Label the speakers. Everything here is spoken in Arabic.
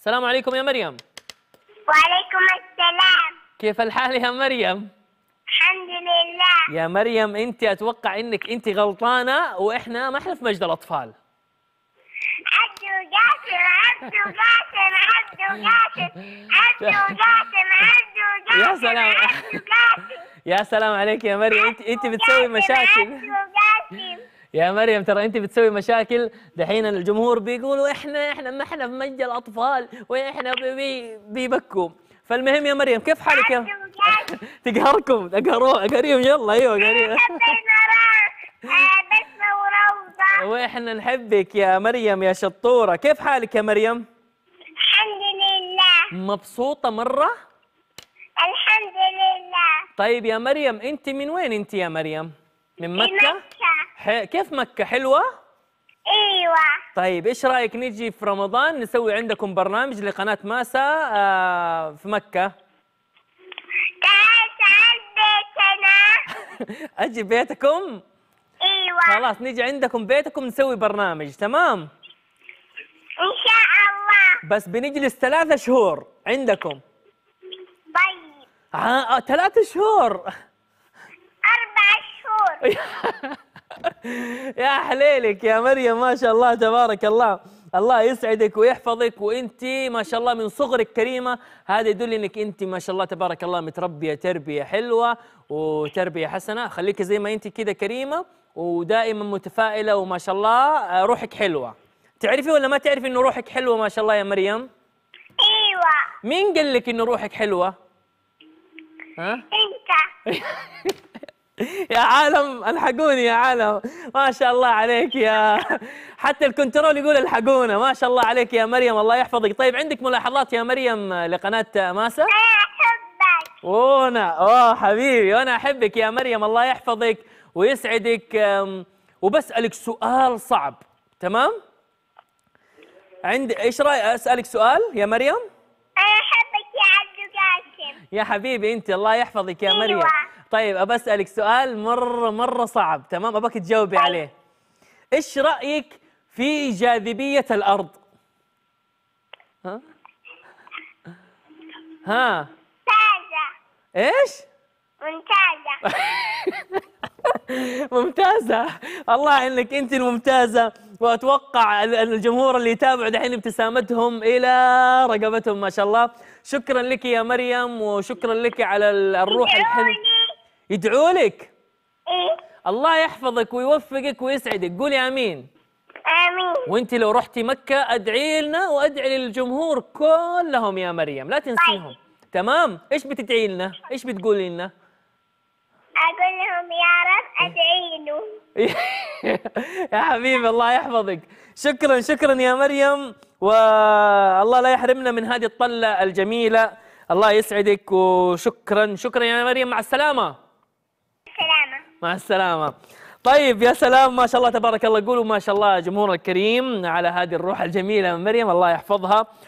Speaker 1: السلام عليكم يا مريم
Speaker 2: وعليكم السلام
Speaker 1: كيف الحال يا مريم
Speaker 2: الحمد لله
Speaker 1: يا مريم انت اتوقع انك انت غلطانه واحنا ما احنا في مجد الاطفال
Speaker 2: عبد قاسم عبد قاسم عبد
Speaker 1: قاسم عبد قاسم عبد قاسم يا سلام يا سلام عليك يا مريم انت انت بتسوي مشاكل يا مريم ترى انت بتسوي مشاكل دحين الجمهور بيقولوا احنا احنا ما احنا مجد الاطفال واحنا بي بيبكوا فالمهم يا مريم كيف حالك يا أيوة، تقهركم تقهروا قريب يلا ايوه قريب إيه، إيه، واحنا نحبك يا مريم يا شطوره كيف حالك يا مريم
Speaker 2: الحمد لله
Speaker 1: مبسوطه مره
Speaker 2: الحمد لله
Speaker 1: طيب يا مريم انت من وين انت يا مريم من مكه كيف مكة حلوة؟
Speaker 2: ايوه
Speaker 1: طيب ايش رايك نيجي في رمضان نسوي عندكم برنامج لقناة ماسا آه في مكة؟
Speaker 2: تعال تعال بيتنا
Speaker 1: اجي بيتكم؟
Speaker 2: ايوه خلاص
Speaker 1: نيجي عندكم بيتكم نسوي برنامج تمام؟ ان شاء الله بس بنجلس ثلاثة شهور عندكم طيب آه، آه، ثلاثة شهور أربع شهور يا حليلك يا مريم ما شاء الله تبارك الله الله يسعدك ويحفظك وانت ما شاء الله من صغرك كريمه هذا يدل انك انت ما شاء الله تبارك الله متربيه تربيه حلوه وتربيه حسنه خليك زي ما انت كذا كريمه ودائما متفائله وما شاء الله آه، روحك حلوه تعرفي ولا ما تعرفي انه روحك حلوه ما شاء الله يا مريم
Speaker 2: ايوه
Speaker 1: مين قال لك انه روحك حلوه ها
Speaker 2: انت
Speaker 1: يا عالم الحقوني يا عالم ما شاء الله عليك يا حتى الكنترول يقول الحقونا ما شاء الله عليك يا مريم الله يحفظك طيب عندك ملاحظات يا مريم لقناه ماسا انا احبك وانا اوه حبيبي وانا احبك يا مريم الله يحفظك ويسعدك وبسالك سؤال صعب تمام عند ايش رأي اسالك سؤال يا مريم
Speaker 2: انا احبك يا عبد القاسم
Speaker 1: يا حبيبي انت الله يحفظك يا مريم أيوة. طيب ابى اسالك سؤال مره مره صعب تمام اباك تجاوبي طيب. عليه ايش رايك في جاذبيه الارض ها ها ممتازه ايش
Speaker 2: ممتازه
Speaker 1: ممتازة الله انك أنت الممتازة وأتوقع الجمهور اللي يتابعوا دحين ابتسامتهم إلى رقبتهم ما شاء الله شكرا لك يا مريم وشكرا لك على الروح الحلوة يدعوا لك ايه الله يحفظك ويوفقك ويسعدك قولي امين امين وانت لو رحتي مكه ادعي لنا وادعي للجمهور كلهم يا مريم لا تنسيهم طيب. تمام ايش بتدعي لنا ايش بتقولي لنا
Speaker 2: اقول لهم يا رب ادعي له
Speaker 1: يا حبيبي الله يحفظك شكرا شكرا يا مريم والله لا يحرمنا من هذه الطله الجميله الله يسعدك وشكرا شكرا يا مريم مع السلامه مع السلامة طيب يا سلام ما شاء الله تبارك الله قولوا ما شاء الله جمهور الكريم على هذه الروح الجميلة من مريم الله يحفظها